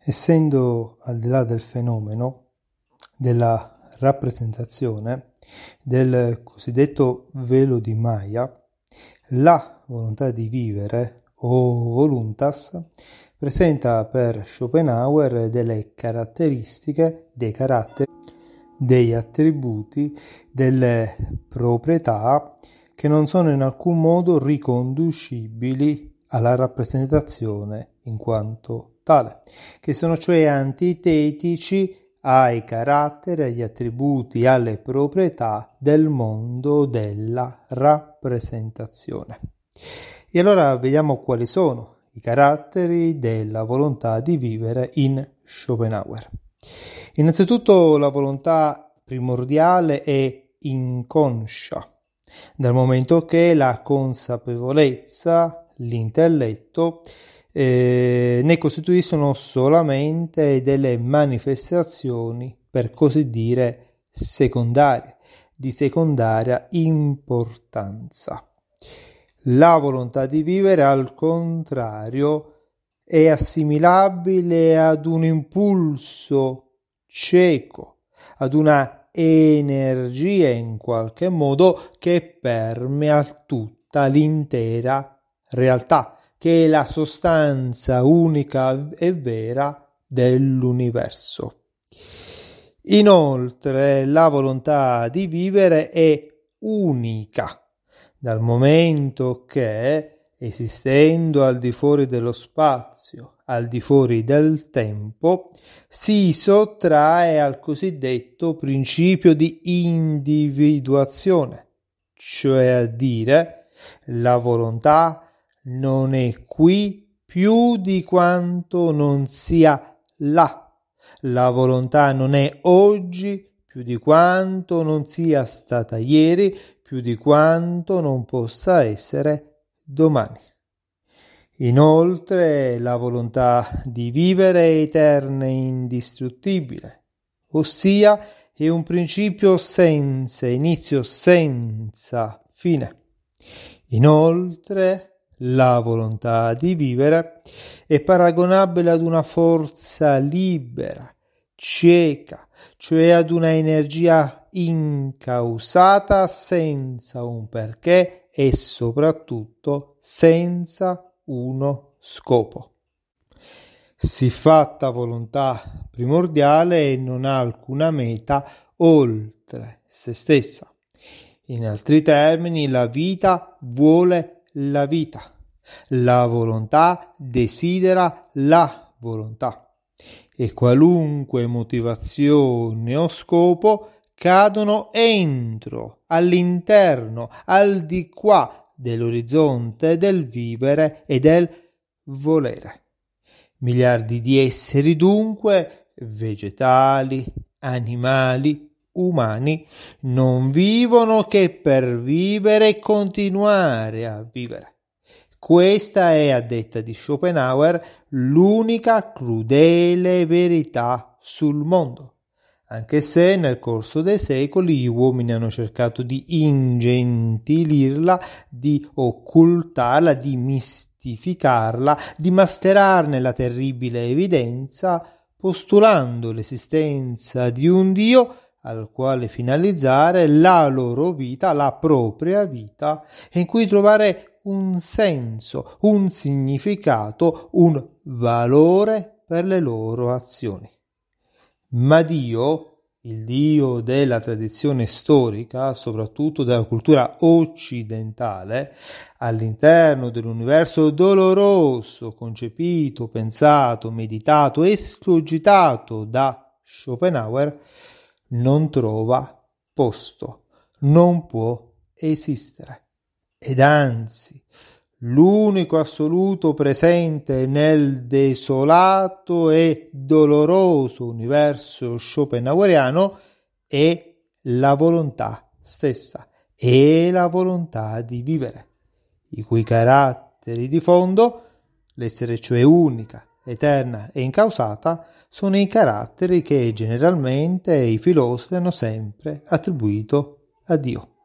Essendo al di là del fenomeno della rappresentazione del cosiddetto velo di Maya, la volontà di vivere o voluntas presenta per Schopenhauer delle caratteristiche dei caratteri degli attributi delle proprietà che non sono in alcun modo riconducibili alla rappresentazione in quanto tale, che sono cioè antitetici ai caratteri, agli attributi, alle proprietà del mondo della rappresentazione. E allora vediamo quali sono i caratteri della volontà di vivere in Schopenhauer. Innanzitutto la volontà primordiale è inconscia, dal momento che la consapevolezza, l'intelletto, eh, ne costituiscono solamente delle manifestazioni, per così dire, secondarie, di secondaria importanza. La volontà di vivere, al contrario, è assimilabile ad un impulso cieco, ad una energia in qualche modo che permea tutta l'intera realtà, che è la sostanza unica e vera dell'universo. Inoltre la volontà di vivere è unica, dal momento che esistendo al di fuori dello spazio, al di fuori del tempo, si sottrae al cosiddetto principio di individuazione, cioè a dire la volontà non è qui più di quanto non sia là. La volontà non è oggi più di quanto non sia stata ieri, più di quanto non possa essere domani. Inoltre la volontà di vivere è eterna e indistruttibile, ossia è un principio senza inizio, senza fine. Inoltre la volontà di vivere è paragonabile ad una forza libera, cieca, cioè ad una energia incausata senza un perché e soprattutto senza uno scopo. Siffatta volontà primordiale non ha alcuna meta oltre se stessa. In altri termini, la vita vuole la vita, la volontà desidera la volontà e qualunque motivazione o scopo cadono entro, all'interno, al di qua dell'orizzonte del vivere e del volere. Miliardi di esseri dunque, vegetali, animali, umani, non vivono che per vivere e continuare a vivere. Questa è, a detta di Schopenhauer, l'unica crudele verità sul mondo anche se nel corso dei secoli gli uomini hanno cercato di ingentilirla, di occultarla, di mistificarla, di masterarne la terribile evidenza, postulando l'esistenza di un Dio al quale finalizzare la loro vita, la propria vita, in cui trovare un senso, un significato, un valore per le loro azioni. Ma Dio, il Dio della tradizione storica, soprattutto della cultura occidentale, all'interno dell'universo doloroso, concepito, pensato, meditato, escogitato da Schopenhauer, non trova posto, non può esistere. Ed anzi, l'unico assoluto presente nel desolato e doloroso universo schopenhaueriano è la volontà stessa, è la volontà di vivere, i cui caratteri di fondo, l'essere cioè unica, eterna e incausata, sono i caratteri che generalmente i filosofi hanno sempre attribuito a Dio.